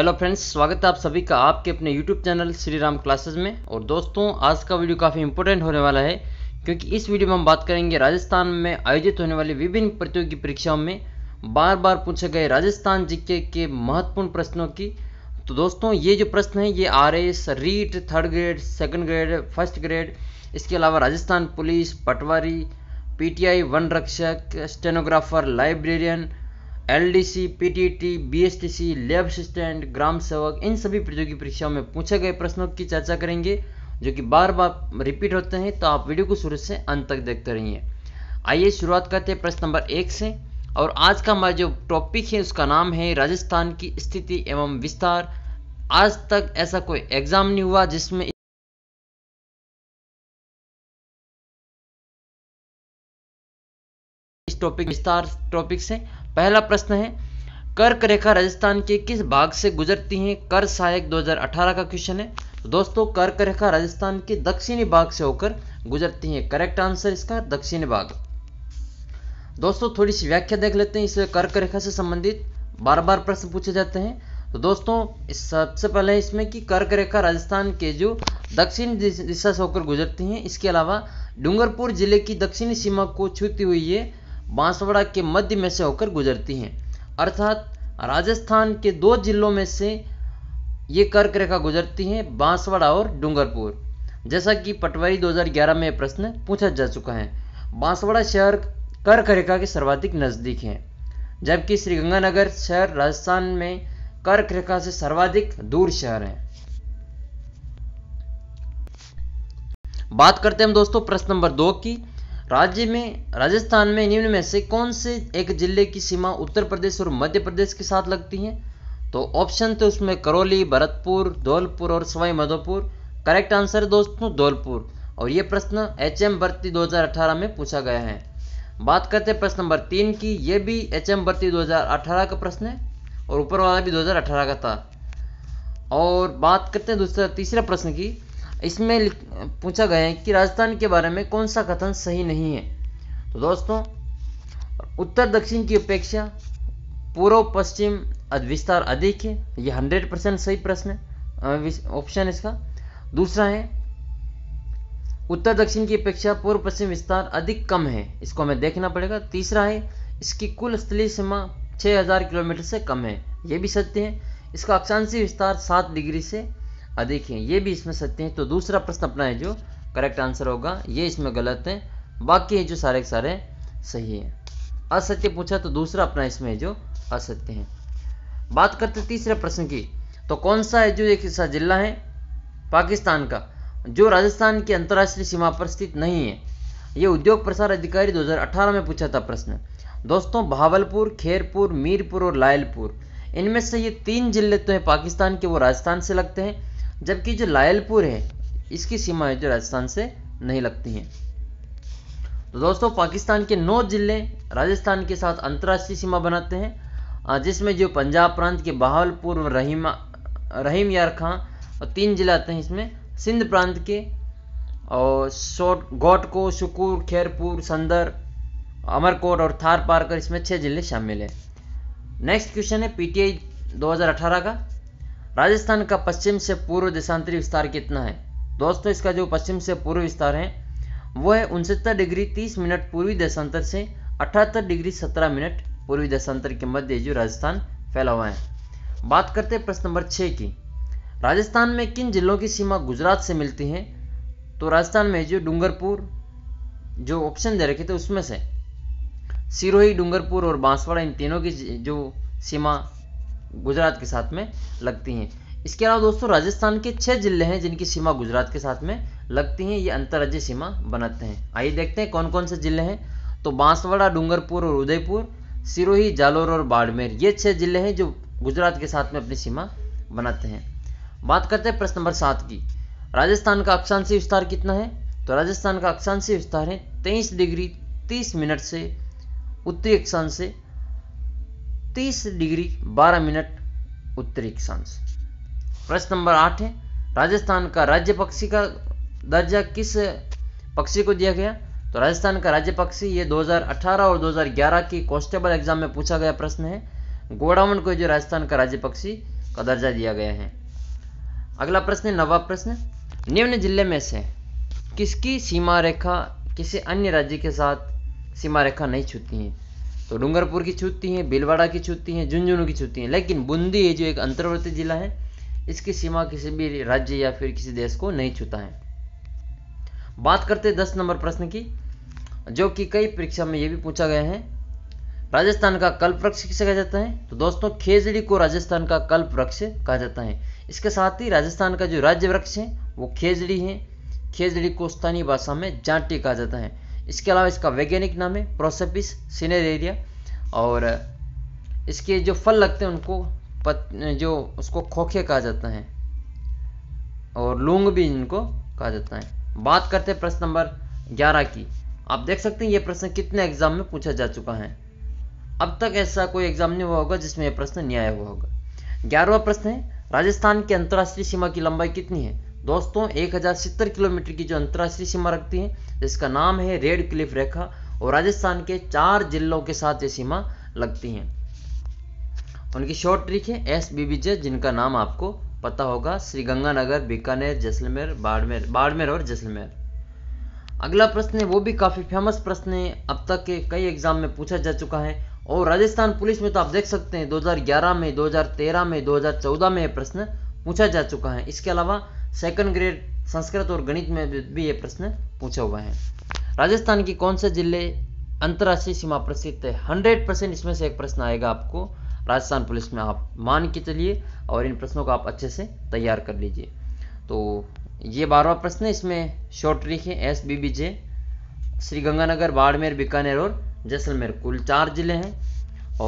hello friends स्वागत है आप सभी का आपके अपने YouTube channel Shri Ram classes में और दोस्तों आज का वीडियो काफ़ी इंपॉर्टेंट होने वाला है क्योंकि इस वीडियो में हम बात करेंगे राजस्थान में आयोजित होने वाली विभिन्न प्रतियोगी परीक्षाओं में बार बार पूछे गए राजस्थान जीके के महत्वपूर्ण प्रश्नों की तो दोस्तों ये जो प्रश्न है ये R S REET third grade second grade first grade इसके अलावा Rajasthan police patwari P one रक्षक stenographer librarian LDC PTT BSTC lab assistant ग्राम सेवक इन सभी प्रतियोगी परीक्षाओं में पूछे गए प्रश्नों की चर्चा करेंगे जो कि बार बार रिपीट होते हैं तो आप वीडियो को शुरू से अंत तक देखते रहिए आइए शुरुआत करते हैं प्रश्न नंबर एक से और आज का हमारा जो टॉपिक है उसका नाम है राजस्थान की स्थिति एवं विस्तार आज तक ऐसा कोई एग्जाम नहीं हुआ जिसमें इस टॉपिक विस्तार टॉपिक से पहला प्रश्न है कर्क रेखा राजस्थान के किस भाग से गुजरती है कर सहायक 2018 का क्वेश्चन है तो दोस्तों कर्क रेखा राजस्थान के दक्षिणी भाग से होकर गुजरती है करेक्ट आंसर इसका दक्षिणी भाग दोस्तों थोड़ी सी व्याख्या देख लेते हैं इस कर्क रेखा से संबंधित बार बार प्रश्न पूछे जाते हैं तो दोस्तों सबसे पहले इसमें कि कर्क रेखा राजस्थान के जो दक्षिण दिशा से होकर गुजरती है इसके अलावा डूंगरपुर जिले की दक्षिणी सीमा को छूती हुई ये बांसवाड़ा के मध्य में से होकर गुजरती हैं अर्थात राजस्थान के दो जिलों में से ये कर्क रेखा गुजरती है बांसवाड़ा और डूंगरपुर जैसा कि पटवारी 2011 में प्रश्न पूछा जा चुका है बांसवाड़ा शहर कर्क रेखा के सर्वाधिक नज़दीक है जबकि श्रीगंगानगर शहर राजस्थान में कर्क रेखा से सर्वाधिक दूर शहर है बात करते हैं हम दोस्तों प्रश्न नंबर दो की राज्य में राजस्थान में निम्न में से कौन से एक जिले की सीमा उत्तर प्रदेश और मध्य प्रदेश के साथ लगती है तो ऑप्शन थे तो उसमें करौली भरतपुर धौलपुर और सवाई माधोपुर करेक्ट आंसर दोस्तों धौलपुर और ये प्रश्न एच एम भर्ती 2018 में पूछा गया है बात करते हैं प्रश्न नंबर तीन की ये भी एच एम भर्ती 2018 का प्रश्न है और ऊपर वाला भी 2018 का था और बात करते हैं दूसरा तीसरा प्रश्न की इसमें पूछा गया है कि राजस्थान के बारे में कौन सा कथन सही नहीं है तो दोस्तों उत्तर दक्षिण की अपेक्षा पूर्व पश्चिम विस्तार अधिक है यह हंड्रेड परसेंट सही प्रश्न है ऑप्शन इसका दूसरा है उत्तर दक्षिण की अपेक्षा पूर्व पश्चिम विस्तार अधिक कम है इसको हमें देखना पड़ेगा तीसरा है इसकी कुल स्थलीय सीमा 6000 किलोमीटर से कम है यह भी सत्य है इसका अक्षांशी विस्तार 7 डिग्री से अब हाँ, देखिए ये भी इसमें सत्य है तो दूसरा प्रश्न अपना है जो करेक्ट आंसर होगा ये इसमें गलत है बाकी है जो सारे के सारे सही है असत्य पूछा तो दूसरा अपना इसमें जो असत्य है बात करते तीसरे प्रश्न की तो कौन सा है जो एक ऐसा जिला है पाकिस्तान का जो राजस्थान की अंतर्राष्ट्रीय सीमा पर स्थित नहीं है ये उद्योग प्रसार अधिकारी 2018 में पूछा था प्रश्न दोस्तों भावलपुर खेरपुर मीरपुर और लायलपुर इनमें से ये तीन जिले तो हैं पाकिस्तान के वो राजस्थान से लगते हैं जबकि जो लायलपुर है इसकी सीमा है जो राजस्थान से नहीं लगती है तो दोस्तों पाकिस्तान के नौ जिले राजस्थान के साथ अंतर्राष्ट्रीय सीमा बनाते हैं जिसमें जो पंजाब प्रांत के बहावलपुर रहीमा रहीम यार खां और तीन जिले आते हैं इसमें सिंध प्रांत के और शोट गोटको शुकूर खैरपुर संदर अमरकोट और थार पारकर इसमें छः जिले शामिल हैं नेक्स्ट क्वेश्चन है पीटीआई 2018 का राजस्थान का पश्चिम से पूर्व देशांतरी विस्तार कितना है दोस्तों इसका जो पश्चिम से पूर्व विस्तार है वह है उनसत्तर डिग्री तीस मिनट पूर्वी देशांतर से अठहत्तर डिग्री सत्रह मिनट पूर्वी देशांतर के मध्य जो राजस्थान फैला हुआ है बात करते हैं प्रश्न नंबर छः की राजस्थान में किन जिलों की सीमा गुजरात से मिलती है तो राजस्थान में जो डूंगरपुर जो ऑप्शन दे रखे थे उसमें से सिरोही डूंगरपुर और बांसवाड़ा इन तीनों की जो सीमा गुजरात के साथ में लगती हैं इसके अलावा दोस्तों राजस्थान के छः जिले हैं जिनकी सीमा गुजरात के साथ में लगती हैं ये अंतर्राज्य सीमा बनाते हैं आइए देखते हैं कौन कौन से जिले हैं तो बांसवाड़ा डूंगरपुर और उदयपुर सिरोही जालौर और बाड़मेर ये छः जिले हैं जो गुजरात के साथ में अपनी सीमा बनाते हैं बात करते हैं प्रश्न नंबर सात की राजस्थान का अक्षांशी विस्तार कितना है तो राजस्थान का अक्षांशी विस्तार है तेईस डिग्री तीस मिनट से उत्तरी अक्षांश से तीस डिग्री बारह मिनट उत्तरी अक्षांश प्रश्न नंबर आठ है राजस्थान का राज्य पक्षी का दर्जा किस पक्षी को दिया गया तो राजस्थान का राज्य पक्षी ये 2018 और 2011 की कॉन्स्टेबल एग्जाम में पूछा गया प्रश्न है गोडावन को जो राजस्थान का राज्य पक्षी का दर्जा दिया गया है अगला प्रश्न है नवा प्रश्न निम्न जिले में से किसकी सीमा रेखा किसी अन्य राज्य के साथ सीमा रेखा नहीं छूती है तो डूंगरपुर की छुट्टी है बिलवाड़ा की छुट्टी है झुंझुनू की छुट्टी है लेकिन बूंदी जो एक अंतर्वर्ती जिला है इसकी सीमा किसी भी राज्य या फिर किसी देश को नहीं छूता है बात करते दस नंबर प्रश्न की जो कि कई परीक्षा में यह भी पूछा गया है राजस्थान का कल्प वृक्ष किसे कहा जाता है तो दोस्तों खेजड़ी को राजस्थान का कल्प वृक्ष कहा जाता है इसके साथ ही राजस्थान का जो राज्य वृक्ष है वो खेजड़ी है खेजड़ी को स्थानीय भाषा में जाटी कहा जाता है इसके अलावा इसका वैज्ञानिक नाम है प्रोसेपिस सिनेरेरिया और इसके जो फल लगते हैं उनको पत, जो उसको खोखे कहा जाता है और लूंग भी इनको कहा जाता है बात करते हैं प्रश्न नंबर 11 की आप देख सकते हैं ये प्रश्न कितने एग्जाम में पूछा जा चुका है अब तक ऐसा कोई एग्जाम नहीं हुआ होगा जिसमें यह प्रश्न नहीं आया हुआ होगा ग्यारहवा प्रश्न है राजस्थान की अंतर्राष्ट्रीय सीमा की लंबाई कितनी है दोस्तों एक किलोमीटर की जो अंतर्राष्ट्रीय सीमा रखती है जिसका नाम है रेड क्लिफ रेखा और राजस्थान के चार जिलों के साथ ये सीमा लगती है उनकी शॉर्ट ट्रिक है एस जे जिनका नाम आपको पता होगा श्रीगंगानगर बीकानेर जैसलमेर बाड़मेर बाड़मेर और जैसलमेर अगला प्रश्न है वो भी काफ़ी फेमस प्रश्न है अब तक के कई एग्जाम में पूछा जा चुका है और राजस्थान पुलिस में तो आप देख सकते हैं 2011 में 2013 में 2014 में यह प्रश्न पूछा जा चुका है इसके अलावा सेकंड ग्रेड संस्कृत और गणित में भी ये प्रश्न पूछा हुआ है राजस्थान की कौन से जिले अंतर्राष्ट्रीय सीमा प्रसिद्ध है हंड्रेड परसेंट इसमें से एक प्रश्न आएगा आपको राजस्थान पुलिस में आप मान के चलिए और इन प्रश्नों को आप अच्छे से तैयार कर लीजिए तो ये बारहवा प्रश्न है इसमें शॉर्ट ट्रिक है S B B J Shri Ganganagar Barmer Bikaner और जैसलमेर कुल चार जिले हैं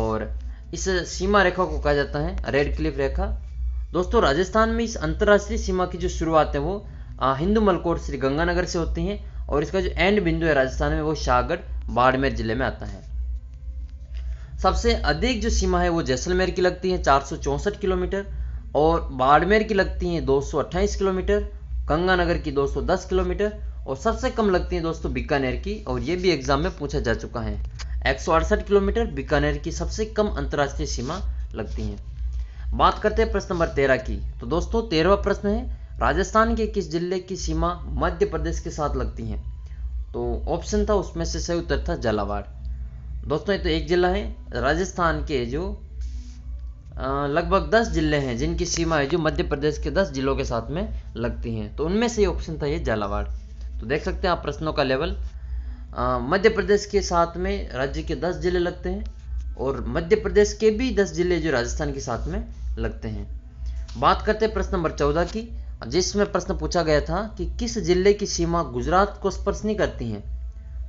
और इस सीमा रेखा को कहा जाता है रेड क्लिफ रेखा दोस्तों राजस्थान में इस अंतर्राष्ट्रीय सीमा की जो शुरुआत है वो हिंदू मलकोट श्री गंगानगर से होती है और इसका जो एंड बिंदु है राजस्थान में वो शाहगढ़ बाड़मेर जिले में आता है सबसे अधिक जो सीमा है वो जैसलमेर की लगती है चार किलोमीटर और बाड़मेर की लगती है दो किलोमीटर गंगानगर की 210 किलोमीटर और सबसे कम लगती है दोस्तों बीकानेर की और ये भी एग्जाम में पूछा जा चुका है एक किलोमीटर बीकानेर की सबसे कम अंतर्राष्ट्रीय सीमा लगती है बात करते हैं प्रश्न नंबर तेरह की तो दोस्तों तेरहवा प्रश्न है राजस्थान के किस जिले की सीमा मध्य प्रदेश के साथ लगती है तो ऑप्शन था उसमें से सही उत्तर था झालावाड़ दोस्तों ये तो एक जिला है राजस्थान के जो लगभग दस जिले हैं जिनकी सीमा है जो मध्य प्रदेश के दस जिलों के साथ में लगती हैं तो उनमें से ऑप्शन था ये झालावाड़ तो देख सकते हैं आप प्रश्नों का लेवल मध्य प्रदेश के साथ में राज्य के दस जिले लगते हैं और मध्य प्रदेश के भी दस जिले जो राजस्थान के साथ में लगते हैं बात करते हैं प्रश्न नंबर चौदह की जिसमें प्रश्न पूछा गया था कि किस जिले की सीमा गुजरात को स्पर्श नहीं करती है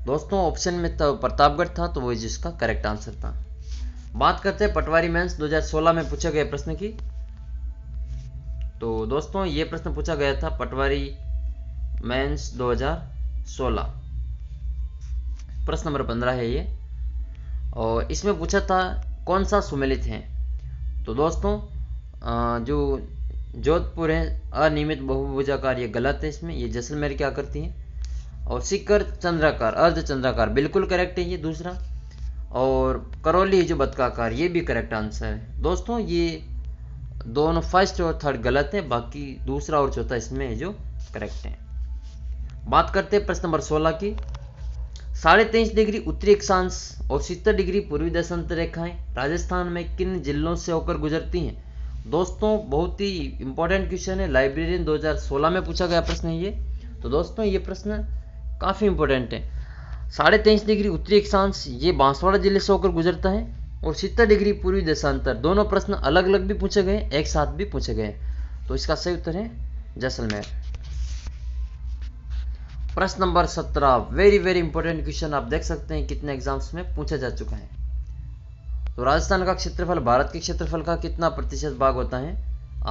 दोस्तों ऑप्शन में तो प्रतापगढ़ था तो वो जिसका करेक्ट आंसर था बात करते हैं पटवारी मेंस 2016 में पूछे गए प्रश्न की तो दोस्तों ये प्रश्न पूछा गया था पटवारी मेंस 2016 प्रश्न नंबर 15 है ये और इसमें पूछा था कौन सा सुमेलित है तो दोस्तों जो जोधपुर है अनियमित बहुभुजाकार ये गलत है इसमें ये जैसलमेर क्या करती है और सिकर चंद्राकार अर्ध चंद्राकार बिल्कुल करेक्ट है ये दूसरा और करौली जो बदकाकार ये भी करेक्ट आंसर है दोस्तों ये दोनों फर्स्ट और थर्ड गलत है बाकी दूसरा और चौथा इसमें है जो करेक्ट है बात करते हैं प्रश्न नंबर सोलह की साढ़े तेईस डिग्री उत्तरी अक्षांश और सितर डिग्री पूर्वी दशांत रेखाएं राजस्थान में किन जिलों से होकर गुजरती हैं दोस्तों बहुत ही इंपॉर्टेंट क्वेश्चन है लाइब्रेरियन 2016 में पूछा गया प्रश्न है ये तो दोस्तों ये प्रश्न काफ़ी इंपॉर्टेंट है साढ़े तेईस डिग्री उत्तरी अक्षांश ये बांसवाड़ा जिले से होकर गुजरता है और सितर डिग्री पूर्वी देशांतर दोनों प्रश्न अलग अलग भी पूछे गए एक साथ भी पूछे गए तो इसका सही उत्तर है जैसलमेर प्रश्न नंबर सत्रह वेरी वेरी इंपॉर्टेंट क्वेश्चन आप देख सकते हैं कितने एग्जाम्स में पूछा जा चुका है तो राजस्थान का क्षेत्रफल भारत के क्षेत्रफल का कितना प्रतिशत भाग होता है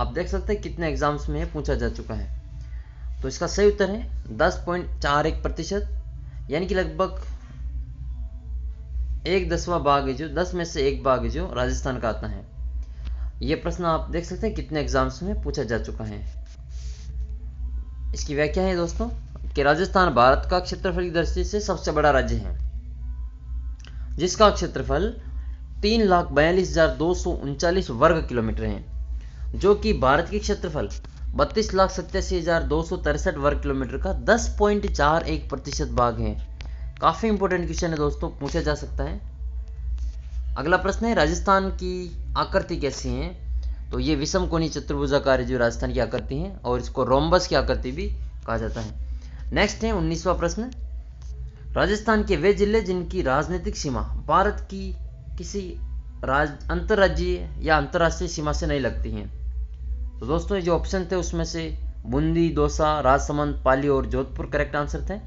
आप देख सकते हैं कितने एग्जाम्स में पूछा जा चुका है तो इसका सही उत्तर है दस पॉइंट चार एक प्रतिशत यानी कि लगभग एक दसवा भाग है जो दस में से एक भाग है जो राजस्थान का आता है यह प्रश्न आप देख सकते हैं कितने एग्जाम्स में पूछा जा चुका है इसकी व्याख्या है दोस्तों कि राजस्थान भारत का क्षेत्रफल की दृष्टि से सबसे बड़ा राज्य है जिसका क्षेत्रफल तीन लाख बयालीस हजार दो सौ उनचालीस वर्ग किलोमीटर हैं जो कि भारत के क्षेत्रफल बत्तीस लाख सत्तासी हजार दो सौ तिरसठ वर्ग किलोमीटर का दस पॉइंट चार एक प्रतिशत भाग है काफी इंपॉर्टेंट क्वेश्चन है दोस्तों पूछा जा सकता है अगला प्रश्न है राजस्थान की आकृति कैसी है तो ये विषम कोणी चतुर्भुजाकार जो राजस्थान की आकृति है और इसको रोमबस की आकृति भी कहा जाता है नेक्स्ट है उन्नीसवा प्रश्न राजस्थान के वे जिले जिनकी राजनीतिक सीमा भारत की किसी राज अंतर्राज्यीय या अंतर्राष्ट्रीय सीमा से नहीं लगती हैं तो दोस्तों ये जो ऑप्शन थे उसमें से बूंदी दौसा राजसमंद पाली और जोधपुर करेक्ट आंसर थे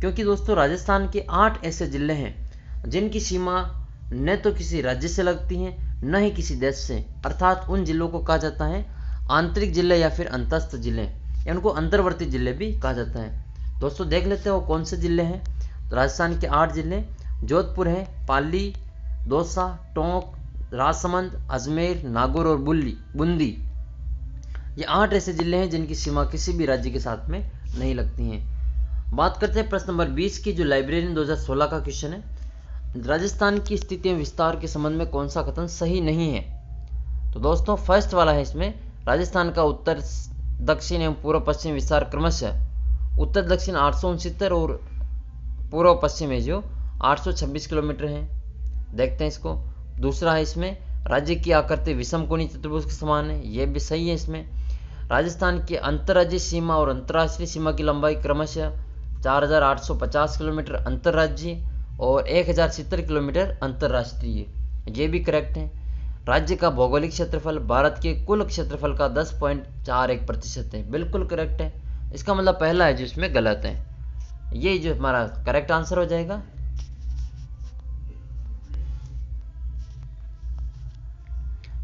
क्योंकि दोस्तों राजस्थान के आठ ऐसे जिले हैं जिनकी सीमा न तो किसी राज्य से लगती है न ही किसी देश से अर्थात उन जिलों को कहा जाता है आंतरिक जिले या फिर अंतस्थ जिले या उनको अंतर्वर्ती जिले भी कहा जाता है दोस्तों देख लेते हैं वो कौन से जिले हैं तो राजस्थान के आठ जिले जोधपुर है पाली दोसा टोंक राजसमंद अजमेर नागौर और बुल्ली बूंदी ये आठ ऐसे जिले हैं जिनकी सीमा किसी भी राज्य के साथ में नहीं लगती हैं बात करते हैं प्रश्न नंबर 20 की जो लाइब्रेरियन 2016 का क्वेश्चन है राजस्थान की स्थिति विस्तार के संबंध में कौन सा कथन सही नहीं है तो दोस्तों फर्स्ट वाला है इसमें राजस्थान का उत्तर दक्षिण एवं पूर्व पश्चिम विस्तार क्रमशः उत्तर दक्षिण आठ और पूर्व पश्चिम है जो आठ किलोमीटर है देखते हैं इसको दूसरा है इसमें राज्य की आकृति विषम कोणी चतुर्भुज के समान है यह भी सही है इसमें राजस्थान की अंतर्राज्यीय सीमा और अंतर्राष्ट्रीय सीमा की लंबाई क्रमशः चार किलोमीटर अंतर्राज्यीय और एक किलोमीटर अंतर्राष्ट्रीय ये भी करेक्ट है राज्य का भौगोलिक क्षेत्रफल भारत के कुल क्षेत्रफल का दस पॉइंट चार एक प्रतिशत है बिल्कुल करेक्ट है इसका मतलब पहला है जिसमें गलत है ये जो हमारा करेक्ट आंसर हो जाएगा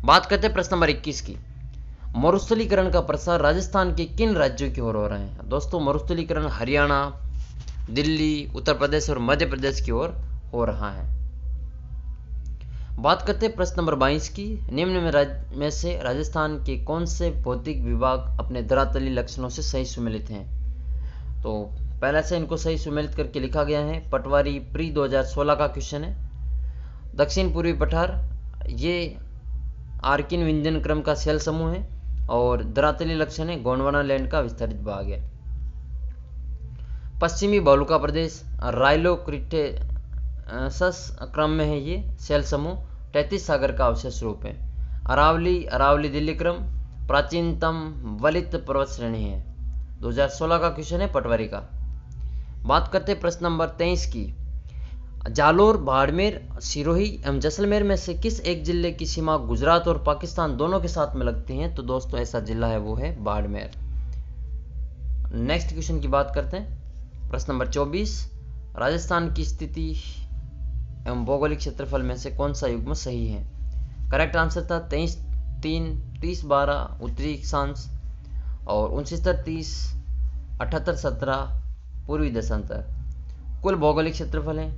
बात करते हैं प्रश्न नंबर 21 की मरुस्थलीकरण का प्रसार राजस्थान के किन राज्यों की ओर हो रहे हैं दोस्तों मरुस्थलीकरण हरियाणा दिल्ली उत्तर प्रदेश और मध्य प्रदेश की ओर हो रहा है बात करते हैं प्रश्न नंबर 22 की निम्न में राज में से राजस्थान के कौन से भौतिक विभाग अपने धरातली लक्षणों से सही सुमेलित हैं तो पहला से इनको सही सुमेलित करके लिखा गया है पटवारी प्री 2016 का क्वेश्चन है दक्षिण पूर्वी पठार ये आर्किन व्यंजन क्रम का सेल समूह है और दरातली लक्षण है गोंडवाना लैंड का विस्तारित भाग है पश्चिमी बालुका प्रदेश क्रिटे क्रम में है ये सेल समूह तैतीस सागर का अवशेष रूप है अरावली अरावली दिल्ली क्रम प्राचीनतम वलित पर्वत श्रेणी है 2016 का क्वेश्चन है पटवारी का बात करते प्रश्न नंबर 23 की जालोर बाड़मेर सिरोही एवं जैसलमेर में से किस एक जिले की सीमा गुजरात और पाकिस्तान दोनों के साथ में लगती है तो दोस्तों ऐसा जिला है वो है बाड़मेर नेक्स्ट क्वेश्चन की बात करते हैं प्रश्न नंबर 24 राजस्थान की स्थिति एवं भौगोलिक क्षेत्रफल में से कौन सा युग्म सही है करेक्ट आंसर था तेईस तीन तीस बारह उत्तरी अक्षांश और उनसतर तीस अठहत्तर सत्रह पूर्वी दशांतर कुल भौगोलिक क्षेत्रफल है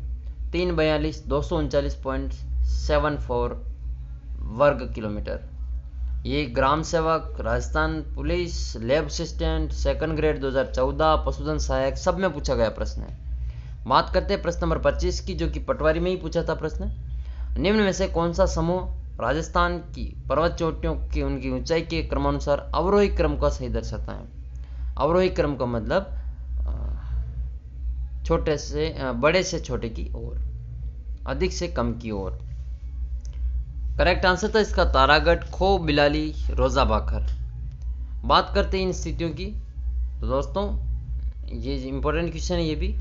तीन बयालीस दो सौ उनचालीस पॉइंट सेवन फोर वर्ग किलोमीटर ये ग्राम सेवक Rajasthan police lab assistant second grade 2014 पशुधन सहायक सब में पूछा गया प्रश्न है बात करते हैं प्रश्न नंबर 25 की जो कि पटवारी में ही पूछा था प्रश्न निम्न में से कौन सा समूह राजस्थान की पर्वत चोटियों की उनकी ऊंचाई के क्रमानुसार अवरोही क्रम का सही दर्शाता है अवरोही क्रम का मतलब छोटे से बड़े से छोटे की ओर अधिक से कम की ओर करेक्ट आंसर था इसका तारागढ़ खो बिलाली रोज़ा बाखर बात करते हैं इन स्थितियों की तो दोस्तों ये इंपॉर्टेंट क्वेश्चन है ये भी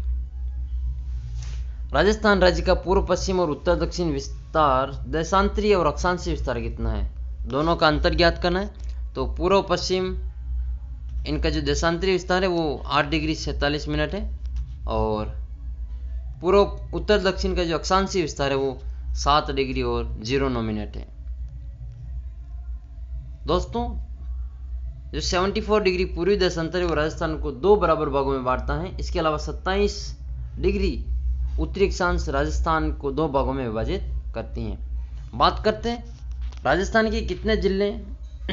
राजस्थान राज्य का पूर्व पश्चिम और उत्तर दक्षिण विस्तार देशांतरीय और अक्षांशीय विस्तार कितना है दोनों का अंतर ज्ञात करना है तो पूर्व पश्चिम इनका जो देशांतरीय विस्तार है वो आठ डिग्री सैंतालीस मिनट है और पूर्व उत्तर दक्षिण का जो अक्षांशी विस्तार है वो सात डिग्री और जीरो नोमिनेट है दोस्तों जो 74 डिग्री पूर्वी देशांतर है वो राजस्थान को दो बराबर भागों में बांटता है इसके अलावा 27 डिग्री उत्तरी अक्षांश राजस्थान को दो भागों में विभाजित करती हैं बात करते हैं राजस्थान के कितने जिले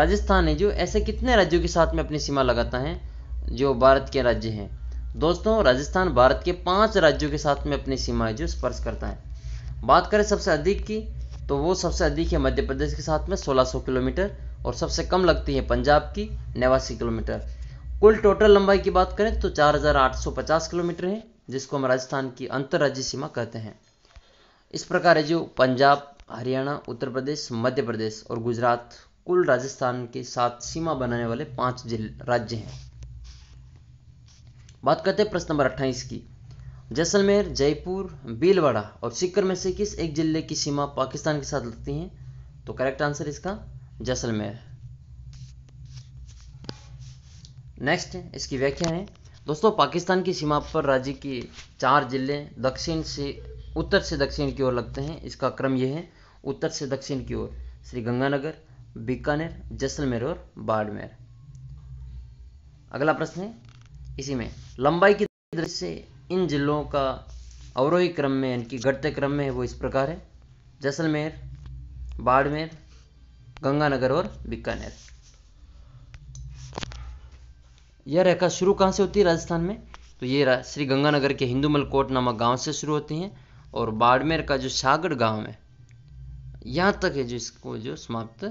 राजस्थान है जो ऐसे कितने राज्यों के साथ में अपनी सीमा लगाता है जो भारत के राज्य हैं दोस्तों राजस्थान भारत के पांच राज्यों के साथ में अपनी सीमाएं जो स्पर्श करता है बात करें सबसे अधिक की तो वो सबसे अधिक है मध्य प्रदेश के साथ में 1600 किलोमीटर और सबसे कम लगती है पंजाब की नवासी किलोमीटर कुल टोटल लंबाई की बात करें तो 4,850 किलोमीटर है जिसको हम राजस्थान की अंतर्राज्य सीमा कहते हैं इस प्रकार है जो पंजाब हरियाणा उत्तर प्रदेश मध्य प्रदेश और गुजरात कुल राजस्थान के साथ सीमा बनाने वाले पाँच राज्य हैं बात करते हैं प्रश्न नंबर अट्ठाईस की जैसलमेर जयपुर बीलवाड़ा और सीकर में से किस एक जिले की सीमा पाकिस्तान के साथ लगती है तो करेक्ट आंसर इसका जैसलमेर नेक्स्ट इसकी व्याख्या है दोस्तों पाकिस्तान की सीमा पर राज्य के चार जिले दक्षिण से उत्तर से दक्षिण की ओर लगते हैं इसका क्रम यह है उत्तर से दक्षिण की ओर श्री गंगानगर बीकानेर जैसलमेर और बाड़मेर अगला प्रश्न है इसी में लंबाई की दृष्टि से इन जिलों का अवरोही क्रम में इनकी घटते क्रम में वो इस प्रकार है जैसलमेर बाड़मेर गंगानगर और बीकानेर यह रेखा शुरू कहाँ से होती है राजस्थान में तो ये श्री गंगानगर के हिंदूमल कोट नामक गांव से शुरू होती हैं और बाड़मेर का जो सागर गांव है यहाँ तक है जो इसको जो समाप्त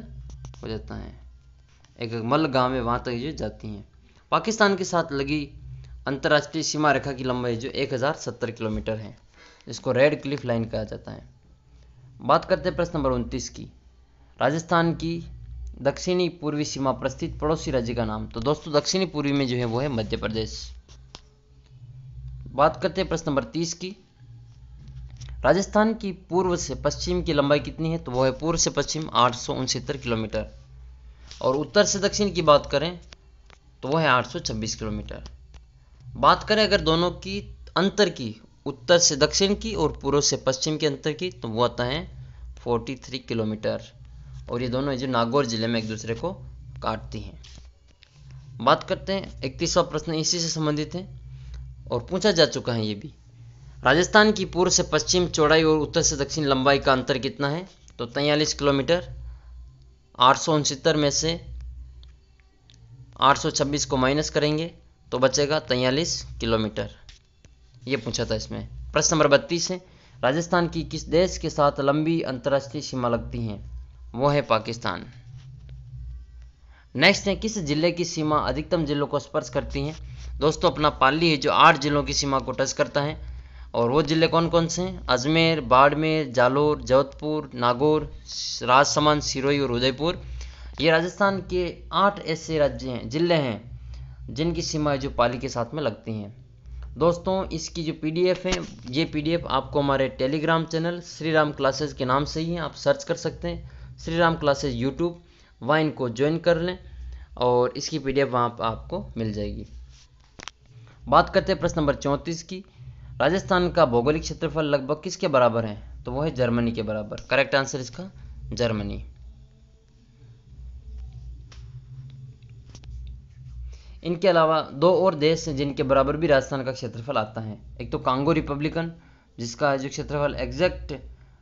हो जाता है एक मल गांव है वहाँ तक जो जाती हैं पाकिस्तान के साथ लगी अंतर्राष्ट्रीय सीमा रेखा की लंबाई जो 1070 किलोमीटर है इसको रेड क्लिफ लाइन कहा जाता है बात करते हैं प्रश्न नंबर उनतीस की राजस्थान की दक्षिणी पूर्वी सीमा पर स्थित पड़ोसी राज्य का नाम तो दोस्तों दक्षिणी पूर्वी में जो है वो है मध्य प्रदेश बात करते हैं प्रश्न नंबर तीस की राजस्थान की पूर्व से पश्चिम की लंबाई कितनी है तो वो है पूर्व से पश्चिम आठ किलोमीटर और उत्तर से दक्षिण की बात करें तो वो है 826 किलोमीटर बात करें अगर दोनों की अंतर की उत्तर से दक्षिण की और पूर्व से पश्चिम के अंतर की तो वो आता है 43 किलोमीटर और ये दोनों जो नागौर जिले में एक दूसरे को काटती हैं बात करते हैं इकतीसवा प्रश्न इसी से संबंधित है और पूछा जा चुका है ये भी राजस्थान की पूर्व से पश्चिम चौड़ाई और उत्तर से दक्षिण लंबाई का अंतर कितना है तो तैयलीस किलोमीटर आठ में से 826 को माइनस करेंगे तो बचेगा तैयलीस किलोमीटर ये पूछा था इसमें प्रश्न नंबर बत्तीस है राजस्थान की किस देश के साथ लंबी अंतर्राष्ट्रीय सीमा लगती है वो है पाकिस्तान नेक्स्ट है किस जिले की सीमा अधिकतम जिलों को स्पर्श करती है दोस्तों अपना पाली है जो आठ जिलों की सीमा को टच करता है और वो जिले कौन कौन से हैं अजमेर बाड़मेर जालोर जोधपुर नागौर राजसमंद सिरोही और उदयपुर ये राजस्थान के आठ ऐसे राज्य हैं जिले हैं जिनकी सीमाएं जो पाली के साथ में लगती हैं दोस्तों इसकी जो पी है ये पी आपको हमारे Telegram channel Shri Ram classes के नाम से ही आप सर्च कर सकते हैं श्री राम क्लासेस यूट्यूब वहाँ इनको ज्वाइन कर लें और इसकी पी डी एफ वहाँ आपको मिल जाएगी बात करते हैं प्रश्न नंबर चौंतीस की राजस्थान का भौगोलिक क्षेत्रफल लगभग किसके बराबर है तो वो है जर्मनी के बराबर करेक्ट आंसर इसका जर्मनी इनके अलावा दो और देश हैं जिनके बराबर भी राजस्थान का क्षेत्रफल आता है एक तो कांगो रिपब्लिकन जिसका जो क्षेत्रफल एग्जैक्ट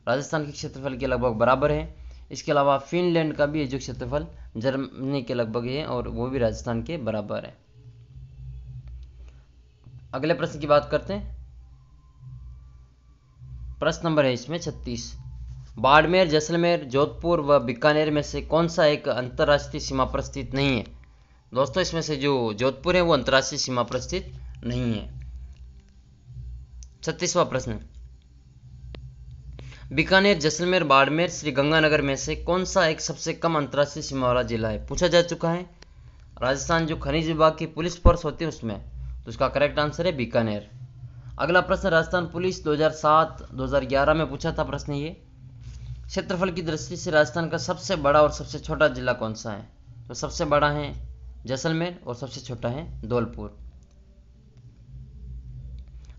राजस्थान के क्षेत्रफल के लगभग बराबर है इसके अलावा फिनलैंड का भी जो क्षेत्रफल जर्मनी के लगभग है और वो भी राजस्थान के बराबर है अगले प्रश्न की बात करते हैं प्रश्न नंबर है इसमें छत्तीस बाड़मेर जैसलमेर जोधपुर व बीकानेर में से कौन सा एक अंतर्राष्ट्रीय सीमा पर स्थित नहीं है दोस्तों इसमें से जो जोधपुर है वो अंतर्राष्ट्रीय सीमा पर स्थित नहीं है छत्तीसवा प्रश्न बीकानेर जैसलमेर बाड़मेर श्री गंगानगर में से कौन सा एक सबसे कम अंतर्राष्ट्रीय सीमा वाला जिला है पूछा जा चुका है राजस्थान जो खनिज विभाग की पुलिस फोर्स होती है उसमें तो उसका करेक्ट आंसर है बीकानेर अगला प्रश्न राजस्थान पुलिस 2007-2011 में पूछा था प्रश्न ये क्षेत्रफल की दृष्टि से राजस्थान का सबसे बड़ा और सबसे छोटा जिला कौन सा है तो सबसे बड़ा है जैसलमेर और सबसे छोटा है धौलपुर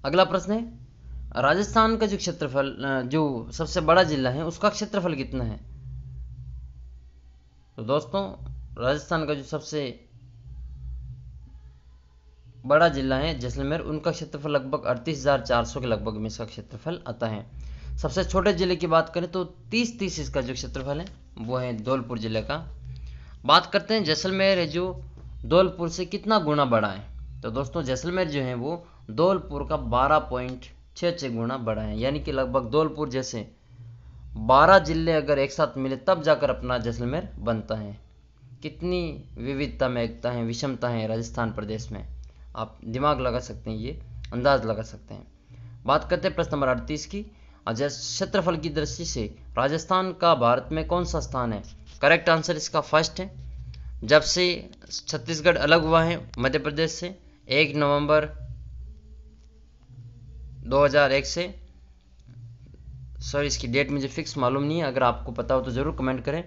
अगला प्रश्न है राजस्थान का जो क्षेत्रफल जो सबसे बड़ा जिला है उसका क्षेत्रफल कितना है तो दोस्तों राजस्थान का जो सबसे बड़ा जिला है जैसलमेर उनका क्षेत्रफल लगभग अड़तीस हजार चार सौ के लगभग में इसका क्षेत्रफल आता है सबसे छोटे जिले की बात करें तो तीस तीस इसका जो क्षेत्रफल है वो है धौलपुर जिले का बात करते हैं जैसलमेर है जो धौलपुर से कितना गुना बड़ा है तो दोस्तों जैसलमेर जो है वो धौलपुर का बारह पॉइंट छः छः गुना बड़ा है यानी कि लगभग धौलपुर जैसे बारह जिले अगर एक साथ मिले तब जाकर अपना जैसलमेर बनता है कितनी विविधता में एकता है विषमता है राजस्थान प्रदेश में आप दिमाग लगा सकते हैं ये अंदाज लगा सकते हैं बात करते हैं प्रश्न नंबर अड़तीस की क्षेत्रफल की दृष्टि से राजस्थान का भारत में कौन सा स्थान है करेक्ट आंसर इसका फर्स्ट है जब से छत्तीसगढ़ अलग हुआ है मध्य प्रदेश से एक नवंबर 2001 से सॉरी इसकी डेट मुझे फिक्स मालूम नहीं है अगर आपको पता हो तो ज़रूर कमेंट करें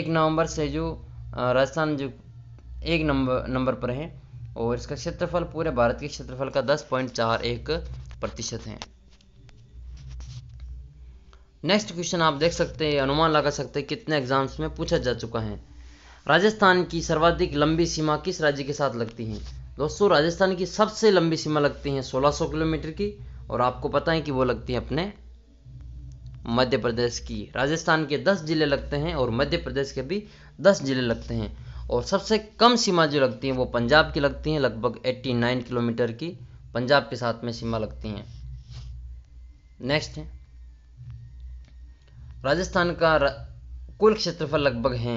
एक नवंबर से जो राजस्थान जो एक नंबर नंबर पर है और इसका क्षेत्रफल पूरे भारत के क्षेत्रफल का दस पॉइंट चार एक प्रतिशत है नेक्स्ट क्वेश्चन आप देख सकते हैं अनुमान लगा सकते हैं कितने एग्जाम्स में पूछा जा चुका है राजस्थान की सर्वाधिक लंबी सीमा किस राज्य के साथ लगती है दोस्तों राजस्थान की सबसे लंबी सीमा लगती है 1600 किलोमीटर की और आपको पता है कि वो लगती है अपने मध्य प्रदेश की राजस्थान के 10 जिले लगते हैं और मध्य प्रदेश के भी 10 जिले लगते हैं और सबसे कम सीमा जो लगती है वो पंजाब की लगती है लगभग 89 किलोमीटर की पंजाब के साथ में सीमा लगती है नेक्स्ट है राजस्थान का रा... कुल क्षेत्रफल लगभग है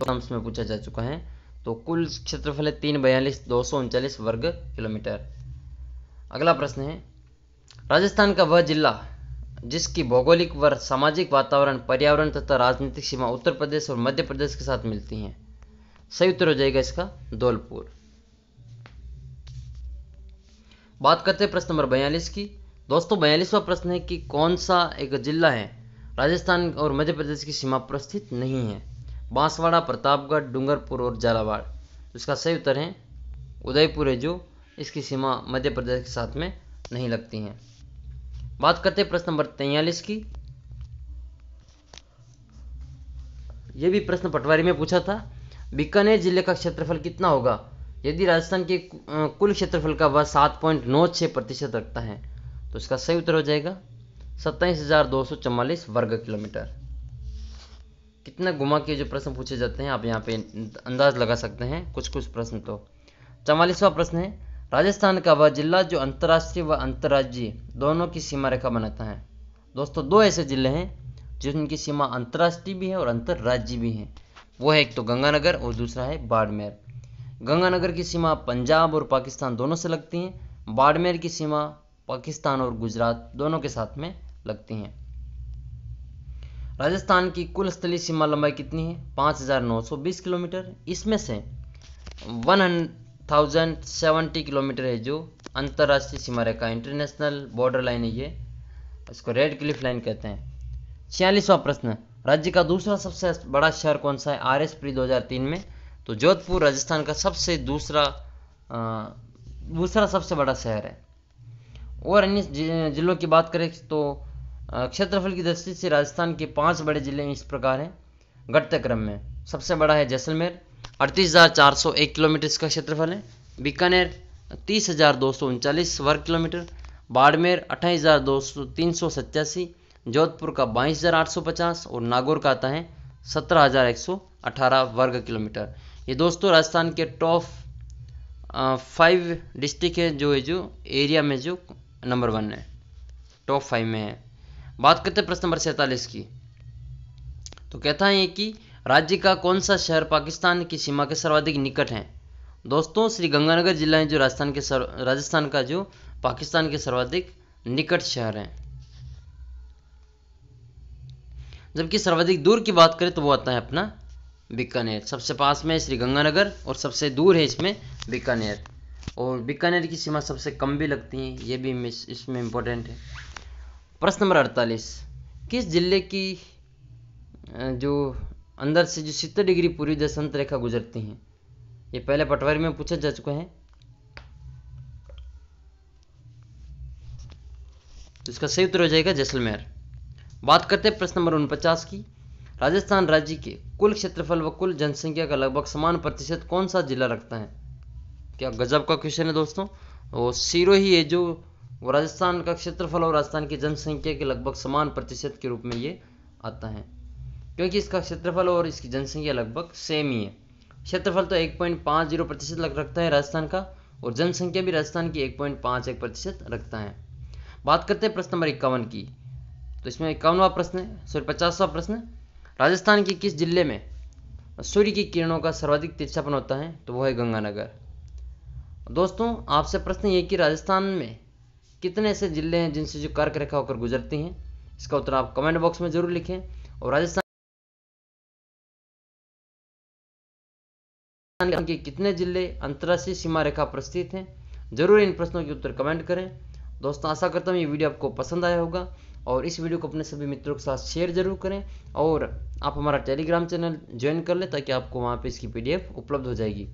तो में पूछा जा चुका है तो कुल क्षेत्रफल है तीन बयालीस दो सौ उनचालीस वर्ग किलोमीटर अगला प्रश्न है राजस्थान का वह जिला जिसकी भौगोलिक व सामाजिक वातावरण पर्यावरण तथा राजनीतिक सीमा उत्तर प्रदेश और मध्य प्रदेश के साथ मिलती है सही उत्तर हो जाएगा इसका धौलपुर बात करते हैं प्रश्न नंबर बयालीस की दोस्तों बयालीसवा प्रश्न है कि कौन सा एक जिला है राजस्थान और मध्य प्रदेश की सीमा पर स्थित नहीं है बांसवाड़ा प्रतापगढ़ डूंगरपुर और झालावाड़ तो इसका सही उत्तर है उदयपुर है जो इसकी सीमा मध्य प्रदेश के साथ में नहीं लगती है बात करते हैं प्रश्न नंबर तैयलीस की यह भी प्रश्न पटवारी में पूछा था बीकानेर जिले का क्षेत्रफल कितना होगा यदि राजस्थान के कुल क्षेत्रफल का वह सात पॉइंट नौ छह प्रतिशत रखता है तो इसका सही उत्तर हो जाएगा सत्ताईस हजार दो सौ वर्ग किलोमीटर कितना घुमा के जो प्रश्न पूछे जाते हैं आप यहाँ पे अंदाज लगा सकते हैं कुछ कुछ प्रश्न तो चवालीसवा प्रश्न है राजस्थान का वह जिला जो अंतर्राष्ट्रीय व अंतर्राज्यीय दोनों की सीमा रेखा बनाता है दोस्तों दो ऐसे जिले हैं जिनकी सीमा अंतर्राष्ट्रीय भी है और अंतर्राज्यीय भी है वो है एक तो गंगानगर और दूसरा है बाड़मेर गंगानगर की सीमा पंजाब और पाकिस्तान दोनों से लगती है बाड़मेर की सीमा पाकिस्तान और गुजरात दोनों के साथ में लगती हैं राजस्थान की कुल स्थलीय सीमा लंबाई कितनी है 5,920 किलोमीटर इसमें से 1,070 किलोमीटर है जो अंतर्राष्ट्रीय सीमा रेखा इंटरनेशनल बॉर्डर लाइन है ये इसको रेड क्लिफ लाइन कहते हैं छियालीसवा प्रश्न राज्य का दूसरा सबसे बड़ा शहर कौन सा है आर एस प्री दो में तो जोधपुर राजस्थान का सबसे दूसरा आ, दूसरा सबसे बड़ा शहर है और अन्य जिलों की बात करें तो क्षेत्रफल की दृष्टि से राजस्थान के पांच बड़े जिले इस प्रकार हैं घटते क्रम में सबसे बड़ा है जैसलमेर अड़तीस हज़ार चार सौ एक किलोमीटर इसका क्षेत्रफल है बीकानेर तीस हज़ार दो सौ उनचालीस वर्ग किलोमीटर बाड़मेर अट्ठाईस हज़ार दो सौ तीन सौ सत्तासी जोधपुर का बाईस हज़ार आठ सौ पचास और नागौर का आता है सत्रह हज़ार एक सौ अठारह वर्ग किलोमीटर ये दोस्तों राजस्थान के टॉप फाइव डिस्ट्रिक्ट है जो है जो एरिया में जो नंबर वन है टॉप फाइव में है बात करते हैं प्रश्न नंबर सैतालीस की तो कहता है कि राज्य का कौन सा शहर पाकिस्तान की सीमा के सर्वाधिक निकट है दोस्तों श्री गंगानगर जिला है जो राजस्थान के सर, राजस्थान का जो पाकिस्तान के सर्वाधिक निकट शहर है जबकि सर्वाधिक दूर की बात करें तो वो आता है अपना बीकानेर सबसे पास में श्री गंगानगर और सबसे दूर है इसमें बीकानेर और बीकानेर की सीमा सबसे कम भी लगती है ये भी इसमें इम्पोर्टेंट है प्रश्न नंबर अड़तालीस किस जिले की जो अंदर से जो सितर डिग्री पूरी दशंत रेखा गुजरती हैं ये पहले पटवारी में पूछे जा चुके हैं तो इसका सही उत्तर हो जाएगा जैसलमेर बात करते हैं प्रश्न नंबर उनपचास की राजस्थान राज्य के कुल क्षेत्रफल व कुल जनसंख्या का लगभग समान प्रतिशत कौन सा जिला रखता है क्या गजब का क्वेश्चन है दोस्तों और सीरो ही है जो राजस्थान का क्षेत्रफल और राजस्थान की जनसंख्या के लगभग समान प्रतिशत के रूप में ये आता है क्योंकि इसका क्षेत्रफल और इसकी जनसंख्या लगभग सेम ही है क्षेत्रफल तो एक पॉइंट पाँच जीरो प्रतिशत लग रखता है राजस्थान का और जनसंख्या भी राजस्थान की एक पॉइंट पाँच एक प्रतिशत रखता है बात करते हैं प्रश्न नंबर इक्यावन की तो इसमें इक्यावनवा प्रश्न है सॉरी पचासवा प्रश्न राजस्थान के किस जिले में सूर्य की किरणों का सर्वाधिक तिरछापन होता है तो वो है गंगानगर दोस्तों आपसे प्रश्न ये कि राजस्थान में कितने ऐसे जिले हैं जिनसे जो कर्क रेखा होकर गुजरती हैं इसका उत्तर आप कमेंट बॉक्स में जरूर लिखें और राजस्थान के कितने जिले अंतर्राष्ट्रीय सीमा रेखा पर स्थित हैं जरूर इन प्रश्नों के उत्तर कमेंट करें दोस्तों आशा करता हूँ ये वीडियो आपको पसंद आया होगा और इस वीडियो को अपने सभी मित्रों के साथ शेयर जरूर करें और आप हमारा टेलीग्राम चैनल ज्वाइन कर लें ताकि आपको वहाँ पे इसकी पीडीएफ उपलब्ध हो जाएगी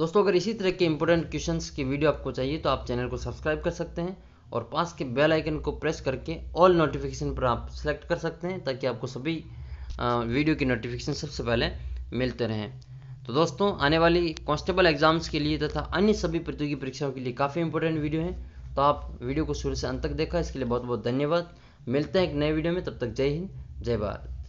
दोस्तों अगर इसी तरह के इंपॉर्टेंट क्वेश्चन की वीडियो आपको चाहिए तो आप चैनल को सब्सक्राइब कर सकते हैं और पास के बेल आइकन को प्रेस करके ऑल नोटिफिकेशन पर आप सेलेक्ट कर सकते हैं ताकि आपको सभी वीडियो की नोटिफिकेशन सबसे पहले मिलते रहें तो दोस्तों आने वाली कांस्टेबल एग्जाम्स के लिए तथा अन्य सभी प्रतियोगी परीक्षाओं के लिए काफ़ी इंपॉर्टेंट वीडियो है तो आप वीडियो को शुरू से अंत तक देखा इसके लिए बहुत बहुत धन्यवाद मिलते हैं एक नए वीडियो में तब तक जय हिंद जय भारत